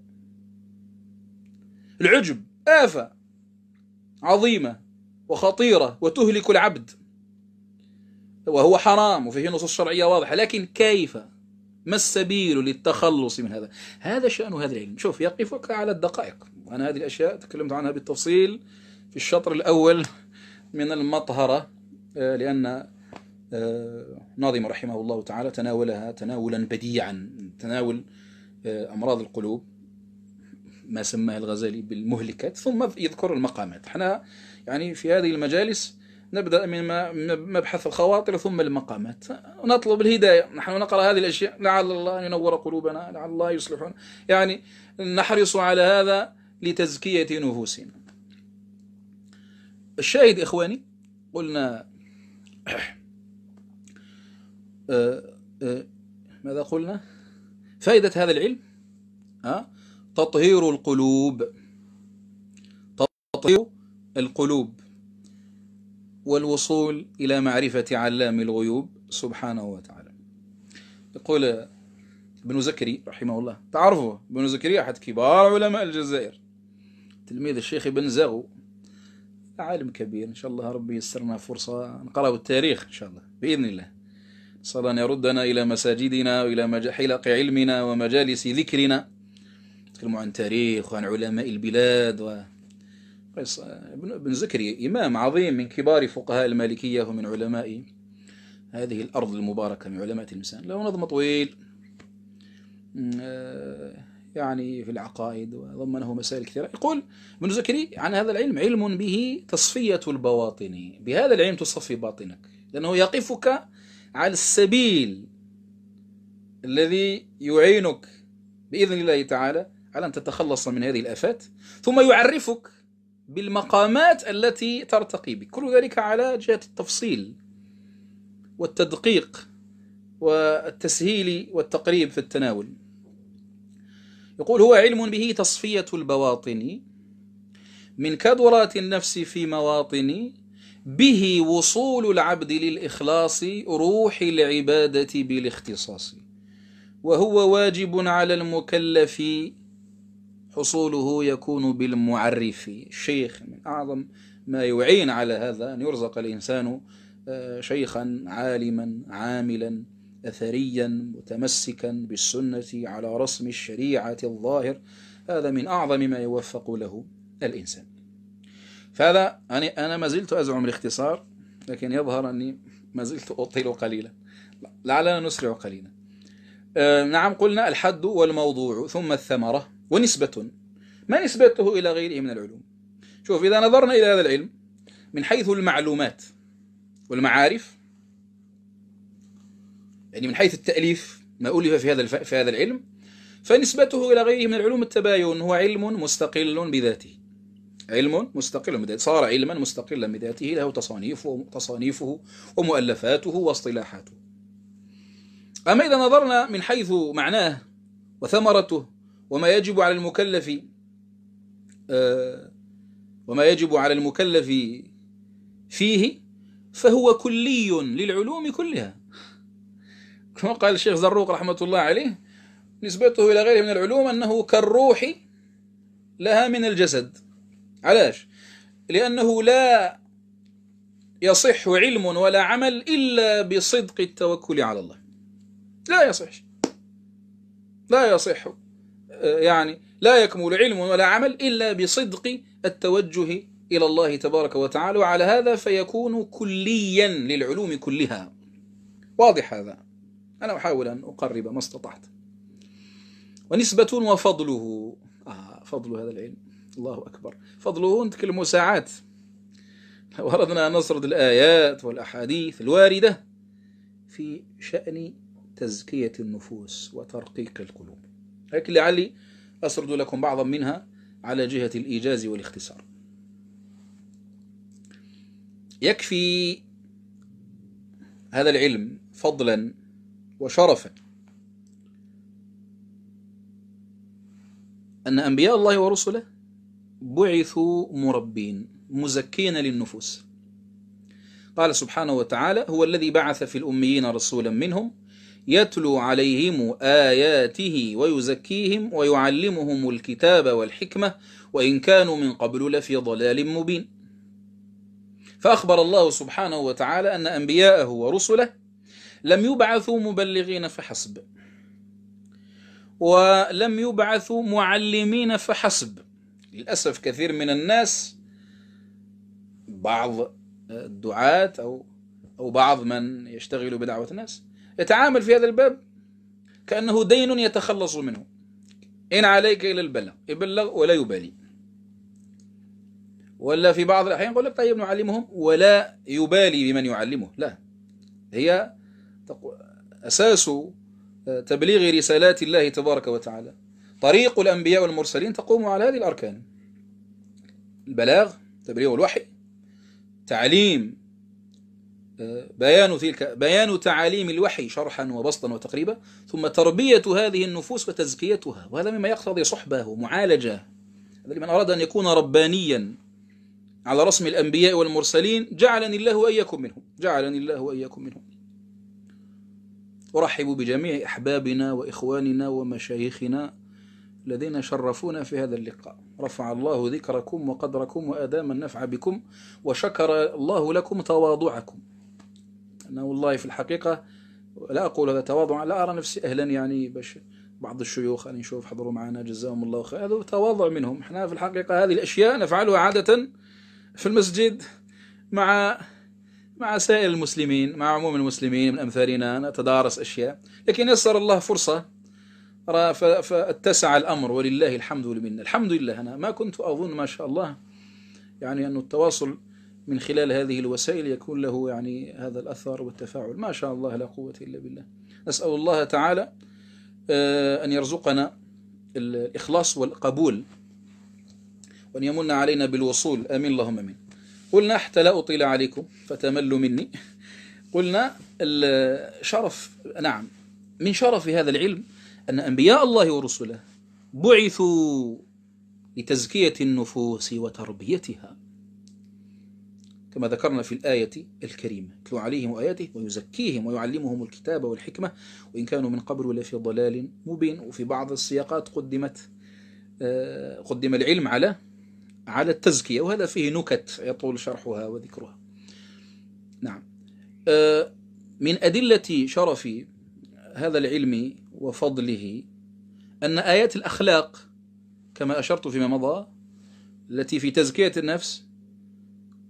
العجب آفة عظيمة وخطيرة وتهلك العبد وهو حرام وفيه نصوص شرعية واضحة لكن كيف ما السبيل للتخلص من هذا هذا شأن هذا العلم شوف يقفك على الدقائق أنا هذه الأشياء تكلمت عنها بالتفصيل في الشطر الأول من المطهرة آه، لأن آه، ناظم رحمه الله تعالى تناولها تناولا بديعا تناول آه، أمراض القلوب ما سماه الغزالي بالمهلكات ثم يذكر المقامات احنا يعني في هذه المجالس نبدأ من مبحث الخواطر ثم المقامات ونطلب الهداية نحن نقرأ هذه الأشياء لعل الله أن ينور قلوبنا لعل الله يصلحنا يعني نحرص على هذا لتزكية نفوسنا الشاهد إخواني قلنا آه، آه، ماذا قلنا فائدة هذا العلم آه، تطهير القلوب تطهير القلوب والوصول إلى معرفة علام الغيوب سبحانه وتعالى يقول ابن زكري رحمه الله تعرفه ابن زكريا أحد كبار علماء الجزائر تلميذ الشيخ ابن زغو عالم كبير إن شاء الله ربي يسرنا فرصة نقرأ التاريخ إن شاء الله بإذن الله صلى أن يردنا إلى مساجدنا وإلى حلق علمنا ومجالس ذكرنا نتكلم عن تاريخ وعن علماء البلاد و... ابن زكريا إمام عظيم من كبار فقهاء المالكية ومن علماء هذه الأرض المباركة من علماء المسان له نظم طويل آه، يعني في العقائد وضمنه مسائل كثيرة يقول ابن زكريا عن هذا العلم علم به تصفية البواطن بهذا العلم تصفي باطنك لأنه يقفك على السبيل الذي يعينك بإذن الله تعالى على أن تتخلص من هذه الآفات ثم يعرفك بالمقامات التي ترتقي به كل ذلك على جهة التفصيل والتدقيق والتسهيل والتقريب في التناول يقول هو علم به تصفية البواطن من كدرات النفس في مواطن به وصول العبد للإخلاص روح العبادة بالاختصاص وهو واجب على المكلف حصوله يكون بالمعرف شيخ من أعظم ما يعين على هذا أن يرزق الإنسان آه، شيخا عالما عاملا أثريا متمسكا بالسنة على رسم الشريعة الظاهر هذا من أعظم ما يوفق له الإنسان فهذا أنا ما زلت أزعم الاختصار لكن يظهر أني ما زلت أطيل قليلا لعلنا نسرع قليلا آه، نعم قلنا الحد والموضوع ثم الثمرة ونسبة ما نسبته إلى غيره من العلوم شوف إذا نظرنا إلى هذا العلم من حيث المعلومات والمعارف يعني من حيث التأليف ما ألف في هذا في هذا العلم فنسبته إلى غيره من العلوم التباين هو علم مستقل بذاته علم مستقل بذاته صار علما مستقلا بذاته له تصانيفه تصانيفه ومؤلفاته واصطلاحاته أما إذا نظرنا من حيث معناه وثمرته وما يجب على المكلف آه، وما يجب على المكلف فيه فهو كلي للعلوم كلها كما قال الشيخ زروق رحمة الله عليه نسبته إلى غيره من العلوم أنه كالروح لها من الجسد علاش لأنه لا يصح علم ولا عمل إلا بصدق التوكل على الله لا يصح لا يصح يعني لا يكمل علم ولا عمل إلا بصدق التوجه إلى الله تبارك وتعالى وعلى هذا فيكون كليا للعلوم كلها واضح هذا أنا أحاول أن أقرب ما استطعت ونسبة وفضله آه فضل هذا العلم الله أكبر فضله نتكلم ساعات لو أردنا أن نسرد الآيات والأحاديث الواردة في شأن تزكية النفوس وترقيق القلوب لكن لعلي أسرد لكم بعضا منها على جهة الإيجاز والاختصار يكفي هذا العلم فضلا وشرفا أن أنبياء الله ورسله بعثوا مربين مزكين للنفوس قال سبحانه وتعالى هو الذي بعث في الأميين رسولا منهم يتلو عليهم آياته ويزكيهم ويعلمهم الكتاب والحكمة وإن كانوا من قبل لفي ضلال مبين فأخبر الله سبحانه وتعالى أن أنبياءه ورسله لم يبعثوا مبلغين فحسب ولم يبعثوا معلمين فحسب للأسف كثير من الناس بعض الدعاة أو أو بعض من يشتغل بدعوة الناس يتعامل في هذا الباب كأنه دين يتخلص منه إن عليك إلى البلغ يبلغ ولا يبالي ولا في بعض الأحيان يقول لك طيب نعلمهم ولا يبالي بمن يعلمه لا هي أساس آه، تبليغ رسالات الله تبارك وتعالى طريق الأنبياء والمرسلين تقوم على هذه الأركان البلاغ تبليغ الوحي تعليم بيان تلك بيان تعاليم الوحي شرحا وبسطا وتقريبا ثم تربية هذه النفوس وتزكيتها وهذا مما يقتضي صحبة ومعالجة لمن أراد أن يكون ربانيا على رسم الأنبياء والمرسلين جعلني الله وإياكم منهم جعلني الله وإياكم منهم أرحب بجميع أحبابنا وإخواننا ومشايخنا الذين شرفونا في هذا اللقاء رفع الله ذكركم وقدركم وأدام النفع بكم وشكر الله لكم تواضعكم أنا والله في الحقيقة لا أقول هذا تواضعا لا أرى نفسي أهلا يعني باش بعض الشيوخ اللي نشوف حضروا معنا جزاهم الله خير هذا تواضع منهم احنا في الحقيقة هذه الأشياء نفعلها عادة في المسجد مع مع سائر المسلمين مع عموم المسلمين من أمثالنا نتدارس أشياء لكن يسر الله فرصة فاتسع الأمر ولله الحمد والمنة الحمد لله أنا ما كنت أظن ما شاء الله يعني أن التواصل من خلال هذه الوسائل يكون له يعني هذا الأثر والتفاعل ما شاء الله لا قوة إلا بالله أسأل الله تعالى آه، أن يرزقنا الإخلاص والقبول وأن يمن علينا بالوصول آمين اللهم آمين قلنا حتى لا أطيل عليكم فتملوا مني قلنا الشرف نعم من شرف هذا العلم أن أنبياء الله ورسله بعثوا لتزكية النفوس وتربيتها كما ذكرنا في الآية الكريمة يتلو عليهم آياته ويزكيهم ويعلمهم الكتاب والحكمة وإن كانوا من قبل ولا في ضلال مبين وفي بعض السياقات قدمت آه، قدم العلم على على التزكية وهذا فيه نكت يطول شرحها وذكرها نعم آه، من أدلة شرف هذا العلم وفضله أن آيات الأخلاق كما أشرت فيما مضى التي في تزكية النفس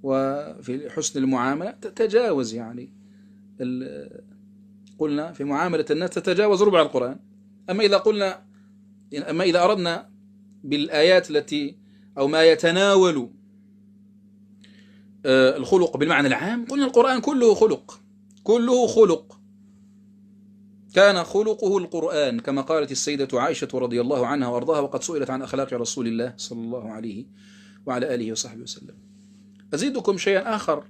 وفي حسن المعاملة تتجاوز يعني قلنا في معاملة الناس تتجاوز ربع القرآن أما إذا قلنا يعني أما إذا أردنا بالآيات التي أو ما يتناول آه، الخلق بالمعنى العام قلنا القرآن كله خلق كله خلق كان خلقه القرآن كما قالت السيدة عائشة رضي الله عنها وأرضاها وقد سئلت عن أخلاق رسول الله صلى الله عليه وعلى آله وصحبه وسلم أزيدكم شيئا آخر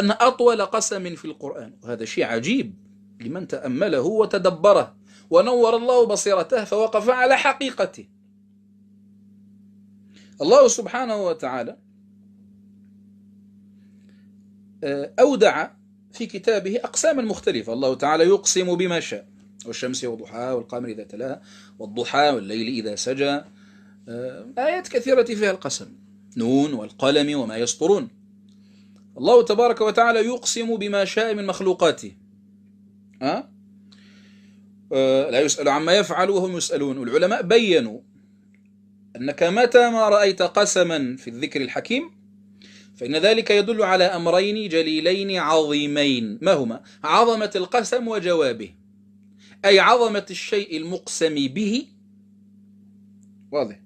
أن أطول قسم في القرآن وهذا شيء عجيب لمن تأمله وتدبره ونور الله بصيرته فوقف على حقيقته الله سبحانه وتعالى آه، أودع في كتابه أقساما مختلفة الله تعالى يقسم بما شاء والشمس وضحاها والقمر إذا تلاها والضحى والليل إذا سجى آه، آيات كثيرة فيها القسم نون والقلم وما يسطرون الله تبارك وتعالى يقسم بما شاء من مخلوقاته أه؟ أه لا يسأل عما يفعل وهم يسألون والعلماء بينوا أنك متى ما رأيت قسما في الذكر الحكيم فإن ذلك يدل على أمرين جليلين عظيمين ما هما عظمة القسم وجوابه أي عظمة الشيء المقسم به واضح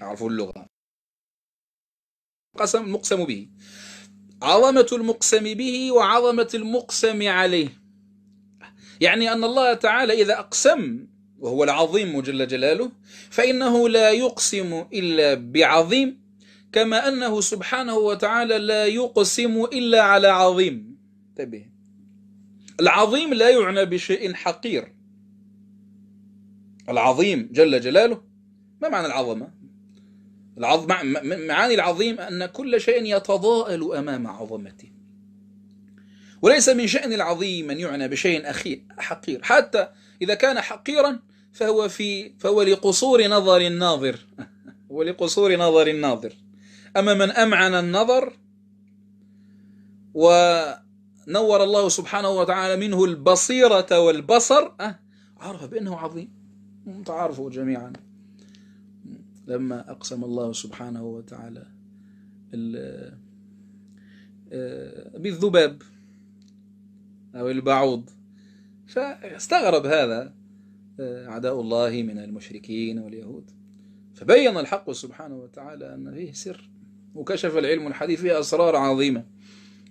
يعرفون اللغة قسم مقسم به عظمة المقسم به وعظمة المقسم عليه يعني أن الله تعالى إذا أقسم وهو العظيم جل جلاله فإنه لا يقسم إلا بعظيم كما أنه سبحانه وتعالى لا يقسم إلا على عظيم تبه العظيم لا يعنى بشيء حقير العظيم جل جلاله ما معنى العظمة العظم معاني العظيم أن كل شيء يتضاءل أمام عظمته وليس من شأن العظيم أن يعنى بشيء أخير حقير حتى إذا كان حقيرا فهو في فهو لقصور نظر الناظر ولقصور نظر الناظر أما من أمعن النظر ونور الله سبحانه وتعالى منه البصيرة والبصر أه، عرف بأنه عظيم تعرفوا جميعا لما أقسم الله سبحانه وتعالى آه، بالذباب أو البعوض فاستغرب هذا آه، أعداء الله من المشركين واليهود فبين الحق سبحانه وتعالى أن فيه سر وكشف العلم الحديث فيه أسرار عظيمة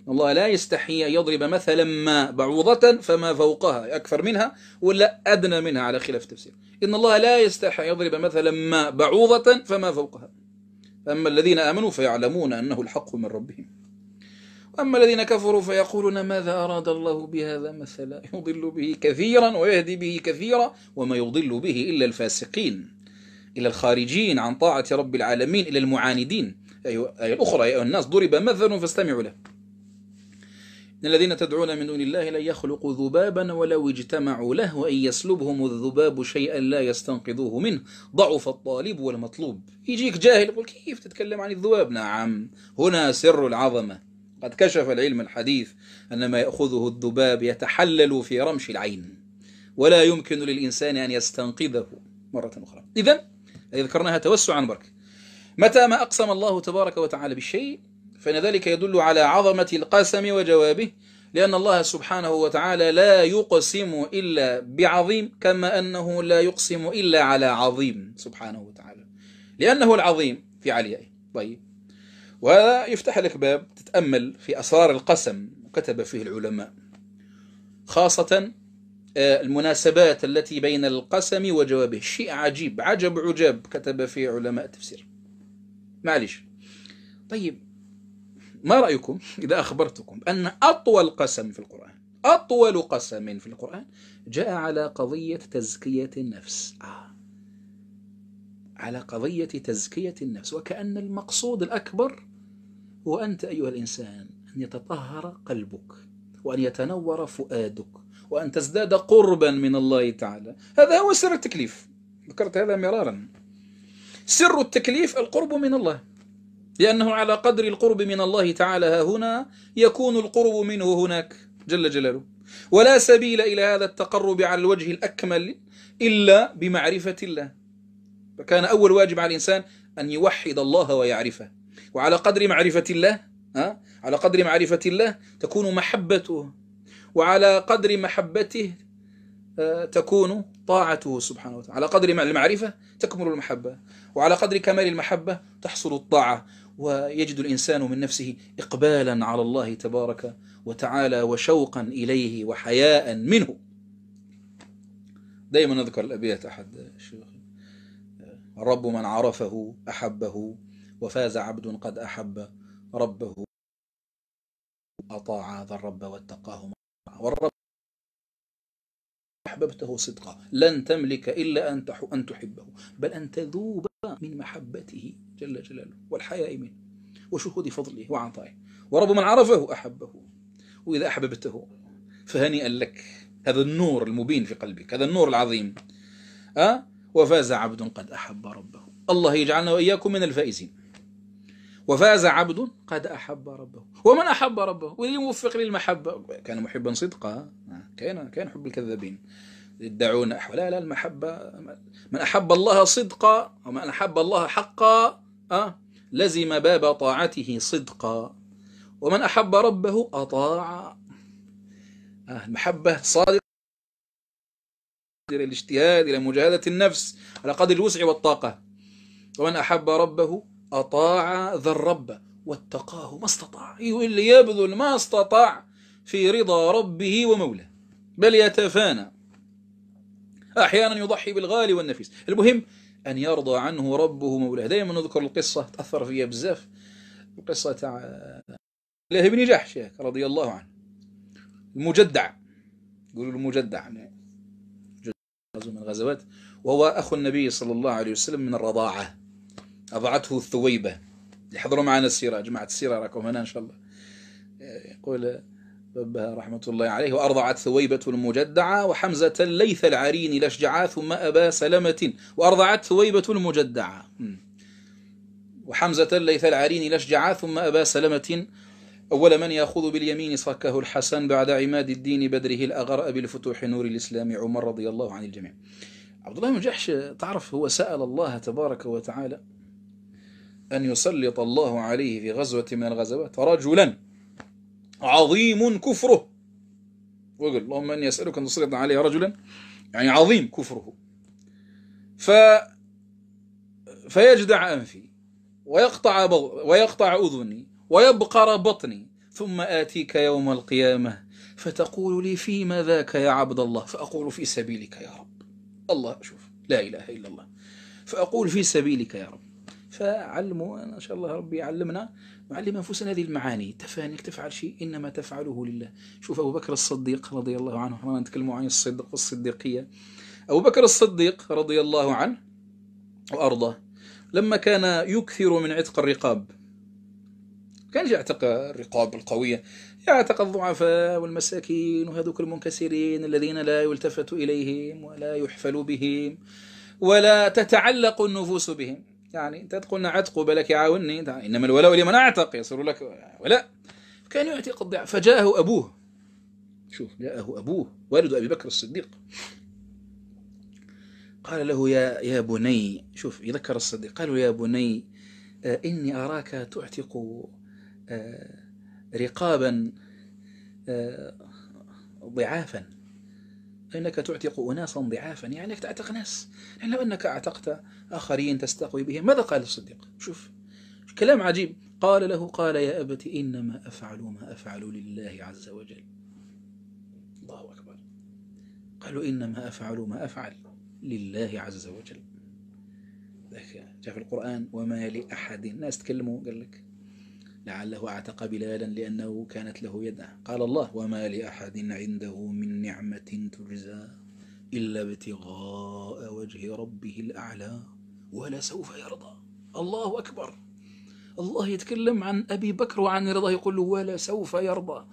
الله لا يستحي أن يضرب مثلا ما بعوضة فما فوقها أكثر منها ولا أدنى منها على خلاف التفسير إن الله لا يستحي أن يضرب مثلا ما بعوضة فما فوقها أما الذين آمنوا فيعلمون أنه الحق من ربهم وأما الذين كفروا فيقولون ماذا أراد الله بهذا مثلا يضل به كثيرا ويهدي به كثيرا وما يضل به إلا الفاسقين إلى الخارجين عن طاعة رب العالمين إلى المعاندين أيها أيوة، الأخرى أيها الناس ضرب مثل فاستمعوا له إن الذين تدعون من دون الله لن يخلقوا ذبابا ولو اجتمعوا له وإن يسلبهم الذباب شيئا لا يستنقذوه منه ضعف الطالب والمطلوب يجيك جاهل يقول كيف تتكلم عن الذباب نعم هنا سر العظمة قد كشف العلم الحديث أن ما يأخذه الذباب يتحلل في رمش العين ولا يمكن للإنسان أن يستنقذه مرة أخرى إذا ذكرناها توسعا برك متى ما أقسم الله تبارك وتعالى بالشيء فإن ذلك يدل على عظمة القسم وجوابه لأن الله سبحانه وتعالى لا يقسم إلا بعظيم كما أنه لا يقسم إلا على عظيم سبحانه وتعالى لأنه العظيم في عليائه طيب وهذا يفتح لك باب تتأمل في أسرار القسم وكتب فيه العلماء خاصة آه، المناسبات التي بين القسم وجوابه شيء عجيب عجب عجاب كتب فيه علماء التفسير معلش طيب ما رأيكم إذا أخبرتكم أن أطول قسم في القرآن أطول قسم في القرآن جاء على قضية تزكية النفس آه. على قضية تزكية النفس وكأن المقصود الأكبر هو أنت أيها الإنسان أن يتطهر قلبك وأن يتنور فؤادك وأن تزداد قربا من الله تعالى هذا هو سر التكليف ذكرت هذا مرارا سر التكليف القرب من الله لأنه على قدر القرب من الله تعالى هنا يكون القرب منه هناك جل جلاله ولا سبيل إلى هذا التقرب على الوجه الأكمل إلا بمعرفة الله فكان أول واجب على الإنسان أن يوحد الله ويعرفه وعلى قدر معرفة الله ها؟ على قدر معرفة الله تكون محبته وعلى قدر محبته آه، تكون طاعته سبحانه وتعالى على قدر المعرفة تكمل المحبة وعلى قدر كمال المحبة تحصل الطاعة ويجد الإنسان من نفسه إقبالا على الله تبارك وتعالى وشوقا إليه وحياء منه دائما أذكر الأبيات أحد الشيخ رب من عرفه أحبه وفاز عبد قد أحب ربه أطاع ذا الرب واتقاه والرب أحببته صدقا لن تملك إلا أن تحبه بل أن تذوب من محبته جل جلاله والحياء منه وشهود فضله وعطائه ورب من عرفه أحبه وإذا أحببته فهنيئا لك هذا النور المبين في قلبك هذا النور العظيم أه؟ وفاز عبد قد أحب ربه الله يجعلنا وإياكم من الفائزين وفاز عبد قد أحب ربه ومن أحب ربه واللي موفق للمحبة كان محبا صدقا أه؟ كان كان حب الكذابين يدعون لا لا المحبة من أحب الله صدقا ومن أحب الله حقا آه لزم باب طاعته صدقا ومن أحب ربه أطاع آه المحبة صادقة إلى الاجتهاد إلى مجاهدة النفس على قدر الوسع والطاقة ومن أحب ربه أطاع ذا الرب واتقاه ما استطاع أيوه اللي يبذل ما استطاع في رضا ربه ومولاه بل يتفانى أحيانا يضحي بالغالي والنفيس المهم أن يرضى عنه ربه مولاه دائما نذكر القصة تأثر فيها بزاف القصة تاع الله بن جحش رضي الله عنه المجدع يقولوا المجدع غزو من الغزوات وهو أخو النبي صلى الله عليه وسلم من الرضاعة أضعته الثويبة يحضروا معنا السيرة جماعة السيرة راكم هنا إن شاء الله يقول رحمة الله عليه وأرضعت ثويبة المجدعة وحمزة ليث العرين لشجعا ثم أبا سلمة وأرضعت ثويبة المجدعة وحمزة ليث العرين لشجعا ثم أبا سلمة أول من يأخذ باليمين صكه الحسن بعد عماد الدين بدره الأغر أبي الفتوح نور الإسلام عمر رضي الله عن الجميع عبد الله بن جحش تعرف هو سأل الله تبارك وتعالى أن يسلط الله عليه في غزوة من الغزوات رجلا عظيم كفره وقل اللهم اني اسالك ان تسلط علي رجلا يعني عظيم كفره ف فيجدع انفي ويقطع بض... ويقطع اذني ويبقر بطني ثم اتيك يوم القيامه فتقول لي فيما ذاك يا عبد الله فاقول في سبيلك يا رب الله شوف لا اله الا الله فاقول في سبيلك يا رب فعلموا ان شاء الله ربي يعلمنا نعلم أنفسنا هذه المعاني تفانيك تفعل شيء إنما تفعله لله شوف أبو بكر الصديق رضي الله عنه احنا نتكلم عن الصدق والصديقية أبو بكر الصديق رضي الله عنه وأرضاه لما كان يكثر من عتق الرقاب كان يعتق الرقاب القوية يعتق الضعفاء والمساكين وهذوك المنكسرين الذين لا يلتفت إليهم ولا يحفل بهم ولا تتعلق النفوس بهم يعني انت تقول عتق بالك يعاونني انما الولاء لمن اعتق يصير لك ولاء كان يعتق الضعف فجاءه ابوه شوف جاءه ابوه والد ابي بكر الصديق قال له يا يا بني شوف يذكر الصديق قال له يا بني آه، اني اراك تعتق آه، رقابا آه، ضعافا انك تعتق اناسا ضعافا يعني انك تعتق ناس يعني لو انك اعتقت آخرين تستقوي بهم ماذا قال الصديق شوف كلام عجيب قال له قال يا أبت إنما أفعل ما أفعل لله عز وجل الله أكبر قالوا إنما أفعل ما أفعل لله عز وجل جاء في القرآن وما لأحد الناس تكلموا قال لك لعله اعتق بلالا لأنه كانت له يده قال الله وما لأحد عنده من نعمة تجزى إلا ابتغاء وجه ربه الأعلى ولا سوف يرضى الله أكبر الله يتكلم عن أبي بكر وعن رضاه يقول له ولا سوف يرضى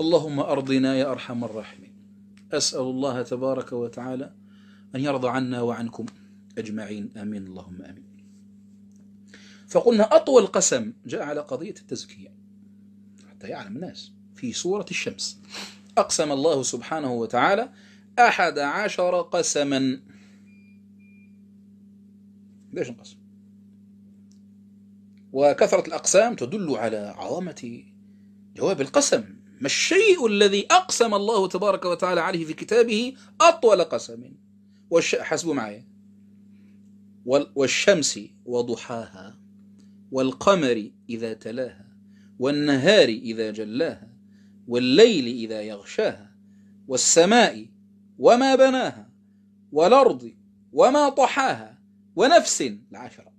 اللهم أرضنا يا أرحم الراحمين أسأل الله تبارك وتعالى أن يرضى عنا وعنكم أجمعين آمين اللهم آمين فقلنا أطول قسم جاء على قضية التزكية حتى يعلم الناس في سورة الشمس أقسم الله سبحانه وتعالى أحد عشر قسما ليش انقسم وكثرة الأقسام تدل على عظمة جواب القسم ما الشيء الذي أقسم الله تبارك وتعالى عليه في كتابه أطول قسم حسبوا معي والشمس وضحاها والقمر إذا تلاها والنهار إذا جلاها والليل إذا يغشاها والسماء وما بناها والأرض وما طحاها ونفس العاشرة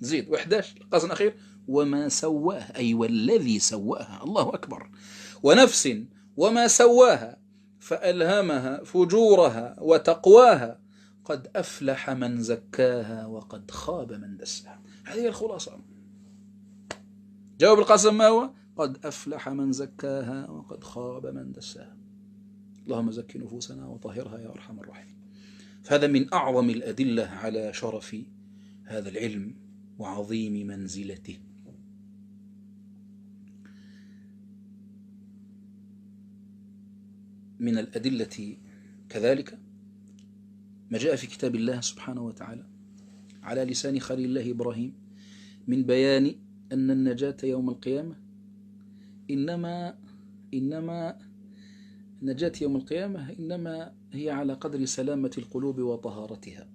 زيد و11 القسم الأخير وما سواها أي والذي سواها الله أكبر ونفس وما سواها فألهمها فجورها وتقواها قد أفلح من زكاها وقد خاب من دساها هذه الخلاصة جواب القسم ما هو؟ قد أفلح من زكاها وقد خاب من دساها اللهم زك نفوسنا وطهرها يا أرحم الراحمين فهذا من أعظم الأدلة على شرف هذا العلم وعظيم منزلته من الأدلة كذلك ما جاء في كتاب الله سبحانه وتعالى على لسان خليل الله إبراهيم من بيان أن النجاة يوم القيامة إنما إنما نجاة يوم القيامة إنما هي على قدر سلامة القلوب وطهارتها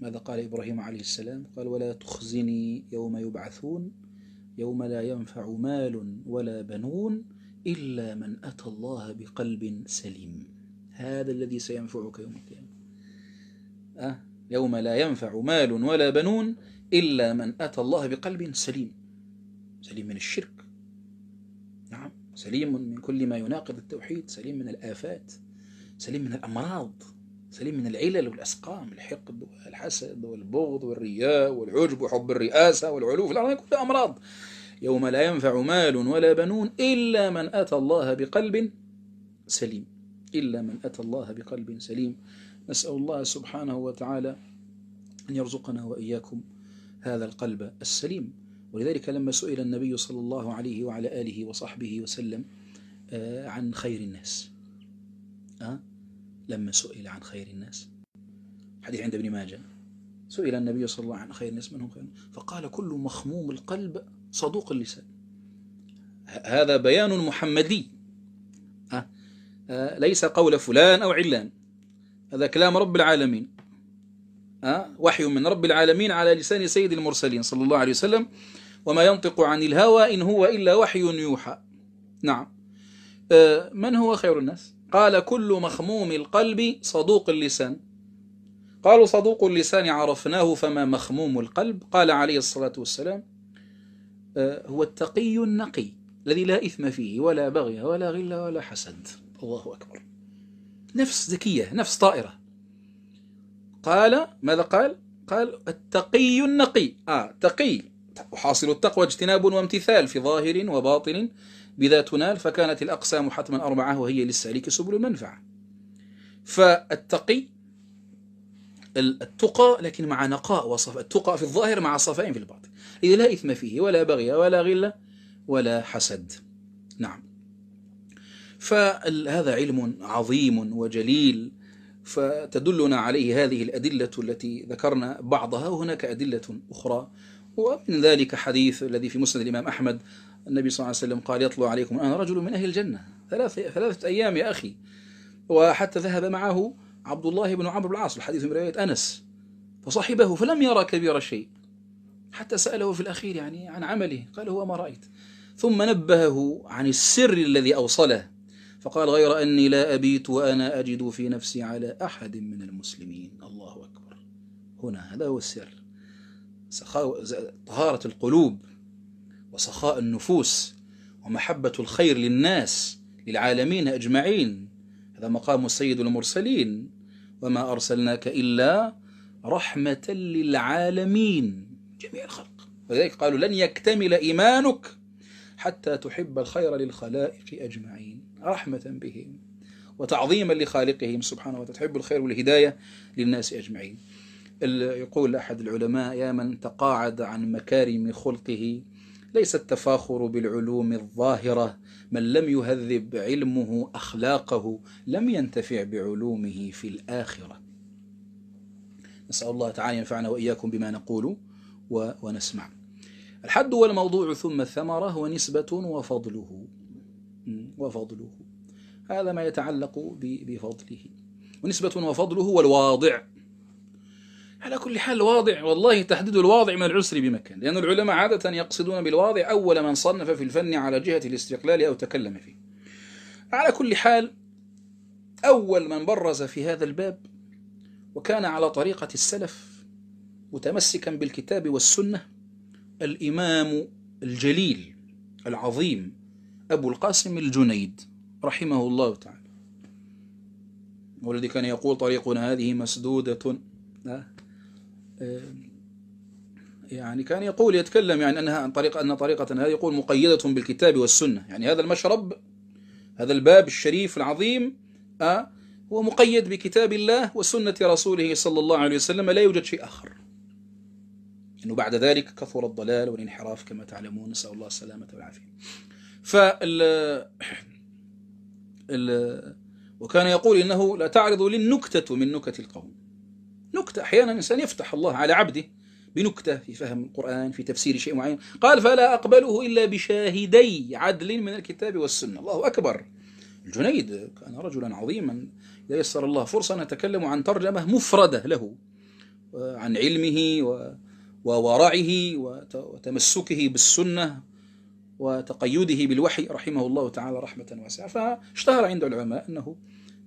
ماذا قال إبراهيم عليه السلام قال ولا تخزني يوم يبعثون يوم لا ينفع مال ولا بنون إلا من أتى الله بقلب سليم هذا الذي سينفعك يوم القيامة أه؟ يوم لا ينفع مال ولا بنون إلا من أتى الله بقلب سليم سليم من الشرك سليم من كل ما يناقض التوحيد سليم من الآفات سليم من الأمراض سليم من العلل والأسقام الحقد والحسد والبغض والرياء والعجب وحب الرئاسة والعلو في الأرض كلها أمراض يوم لا ينفع مال ولا بنون إلا من أتى الله بقلب سليم إلا من أتى الله بقلب سليم نسأل الله سبحانه وتعالى أن يرزقنا وإياكم هذا القلب السليم ولذلك لما سئل النبي صلى الله عليه وعلى آله وصحبه وسلم آه، عن خير الناس أه؟ لما سئل عن خير الناس حديث عند ابن ماجه سئل النبي صلى الله عليه وسلم عن خير الناس من هم خير فقال كل مخموم القلب صدوق اللسان هذا بيان محمدي أه؟ أه ليس قول فلان أو علان هذا كلام رب العالمين وحي من رب العالمين على لسان سيد المرسلين صلى الله عليه وسلم وما ينطق عن الهوى إن هو إلا وحي يوحى نعم أه، من هو خير الناس قال كل مخموم القلب صدوق اللسان قالوا صدوق اللسان عرفناه فما مخموم القلب قال عليه الصلاة والسلام أه، هو التقي النقي الذي لا إثم فيه ولا بغي ولا غل ولا حسد الله أكبر نفس ذكية نفس طائرة قال ماذا قال قال التقي النقي آه تقي وحاصل التقوى اجتناب وامتثال في ظاهر وباطن بذا تنال فكانت الأقسام حتما أربعة وهي للسالك سبل المنفعة فالتقي التقى لكن مع نقاء وصفاء التقى في الظاهر مع صفاء في الباطن إذا لا إثم فيه ولا بغي ولا غلة ولا حسد نعم فهذا علم عظيم وجليل فتدلنا عليه هذه الأدلة التي ذكرنا بعضها وهناك أدلة أخرى ومن ذلك حديث الذي في مسند الإمام أحمد النبي صلى الله عليه وسلم قال يطلع عليكم أنا رجل من أهل الجنة ثلاثة, ثلاثة أيام يا أخي وحتى ذهب معه عبد الله بن عمرو بن العاص الحديث من رواية أنس فصاحبه فلم يرى كبير شيء حتى سأله في الأخير يعني عن عمله قال هو ما رأيت ثم نبهه عن السر الذي أوصله فقال غير أني لا أبيت وأنا أجد في نفسي على أحد من المسلمين الله أكبر هنا هذا هو السر طهارة القلوب وسخاء النفوس ومحبة الخير للناس للعالمين أجمعين هذا مقام سيد المرسلين وما أرسلناك إلا رحمة للعالمين جميع الخلق ولذلك قالوا لن يكتمل إيمانك حتى تحب الخير للخلائق أجمعين رحمة بهم وتعظيما لخالقهم سبحانه وتعالى تحب الخير والهداية للناس أجمعين يقول أحد العلماء يا من تقاعد عن مكارم خلقه ليس التفاخر بالعلوم الظاهرة من لم يهذب علمه أخلاقه لم ينتفع بعلومه في الآخرة نسأل الله تعالى ينفعنا وإياكم بما نقول ونسمع الحد والموضوع ثم الثمرة ونسبة وفضله وفضله هذا ما يتعلق بفضله ونسبة وفضله هو الواضع على كل حال الواضع والله تحديد الواضع من العسر بمكان لأن العلماء عادة يقصدون بالواضع أول من صنف في الفن على جهة الاستقلال أو تكلم فيه على كل حال أول من برز في هذا الباب وكان على طريقة السلف متمسكا بالكتاب والسنة الإمام الجليل العظيم أبو القاسم الجنيد رحمه الله تعالى والذي كان يقول طريقنا هذه مسدودة آه، يعني كان يقول يتكلم يعني أنها عن طريق أن طريقة هذه يقول مقيدة بالكتاب والسنة يعني هذا المشرب هذا الباب الشريف العظيم آه، هو مقيد بكتاب الله وسنة رسوله صلى الله عليه وسلم لا يوجد شيء آخر أنه بعد ذلك كثر الضلال والانحراف كما تعلمون نسأل الله السلامة والعافية فال ال... وكان يقول إنه لا تعرض لي النكتة من نكت القوم نكتة أحيانا الإنسان يفتح الله على عبده بنكتة في فهم القرآن في تفسير شيء معين قال فلا أقبله إلا بشاهدي عدل من الكتاب والسنة الله أكبر الجنيد كان رجلا عظيما إذا يسر الله فرصة نتكلم عن ترجمة مفردة له عن علمه وورعه وتمسكه بالسنة وتقيده بالوحي رحمه الله تعالى رحمة واسعة فاشتهر عند العلماء أنه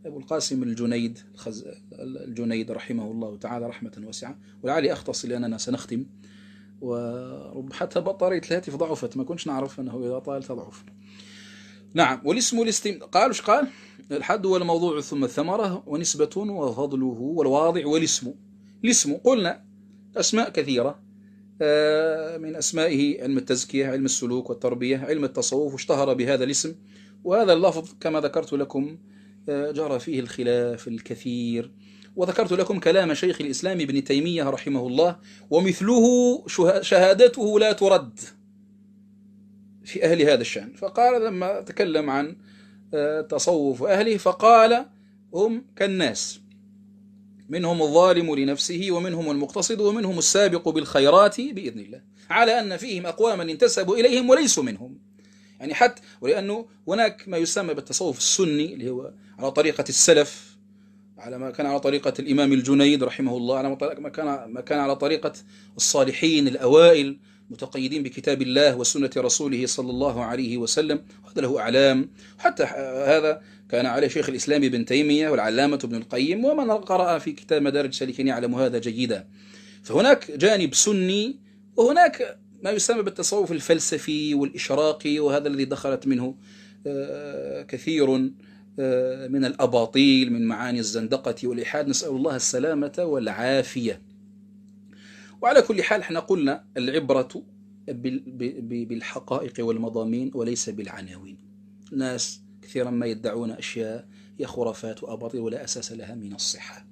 أبو القاسم الجنيد الخز... الجنيد رحمه الله تعالى رحمة واسعة ولعلي أختص لأننا سنختم ورب حتى بطارية الهاتف ضعفت ما كنتش نعرف أنه إذا طال تضعف نعم والاسم الاستم قال وش قال الحد والموضوع ثم الثمرة ونسبة وفضله والواضع والاسم الاسم قلنا أسماء كثيرة آه، من أسمائه علم التزكية علم السلوك والتربية علم التصوف اشتهر بهذا الاسم وهذا اللفظ كما ذكرت لكم آه، جرى فيه الخلاف الكثير وذكرت لكم كلام شيخ الإسلام ابن تيمية رحمه الله ومثله شهادته لا ترد في أهل هذا الشأن فقال لما تكلم عن آه، تصوف أهله فقال هم كالناس منهم الظالم لنفسه ومنهم المقتصد ومنهم السابق بالخيرات بإذن الله على أن فيهم أقواما انتسبوا إليهم وليسوا منهم يعني حتى ولأنه هناك ما يسمى بالتصوف السني اللي هو على طريقة السلف على ما كان على طريقة الإمام الجنيد رحمه الله على ما كان ما كان على طريقة الصالحين الأوائل متقيدين بكتاب الله وسنة رسوله صلى الله عليه وسلم هذا له أعلام حتى هذا كان عليه شيخ الإسلام ابن تيمية والعلامة ابن القيم ومن قرأ في كتاب مدارج السالكين يعلم هذا جيدا فهناك جانب سني وهناك ما يسمى بالتصوف الفلسفي والإشراقي وهذا الذي دخلت منه آه، كثير آه، من الأباطيل من معاني الزندقة والإلحاد نسأل الله السلامة والعافية وعلى كل حال احنا قلنا العبرة بالحقائق والمضامين وليس بالعناوين ناس كثيرا ما يدعون أشياء هي خرافات وأباطيل ولا أساس لها من الصحة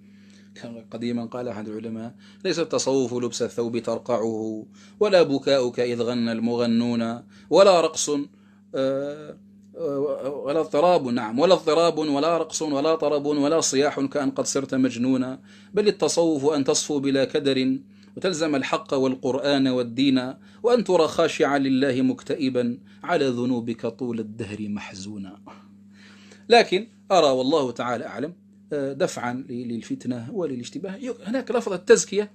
كان قديما قال أحد العلماء ليس التصوف لبس الثوب ترقعه ولا بكاؤك إذ غنى المغنون ولا رقص آه، آه، ولا اضطراب نعم ولا اضطراب ولا رقص ولا طرب ولا صياح كأن قد صرت مجنونا بل التصوف أن تصفو بلا كدر وتلزم الحق والقرآن والدين وأن ترى خاشعا لله مكتئبا على ذنوبك طول الدهر محزونا لكن أرى والله تعالى أعلم آه، دفعا للفتنة وللاشتباه هناك لفظة تزكية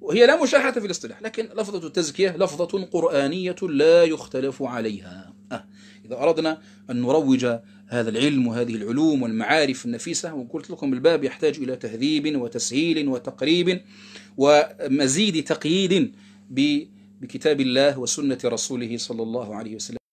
وهي لا مشاحة في الاصطلاح لكن لفظة التزكية لفظة قرآنية لا يختلف عليها آه، إذا أردنا أن نروج هذا العلم وهذه العلوم والمعارف النفيسة وقلت لكم الباب يحتاج إلى تهذيب وتسهيل وتقريب ومزيد تقييد بكتاب الله وسنة رسوله صلى الله عليه وسلم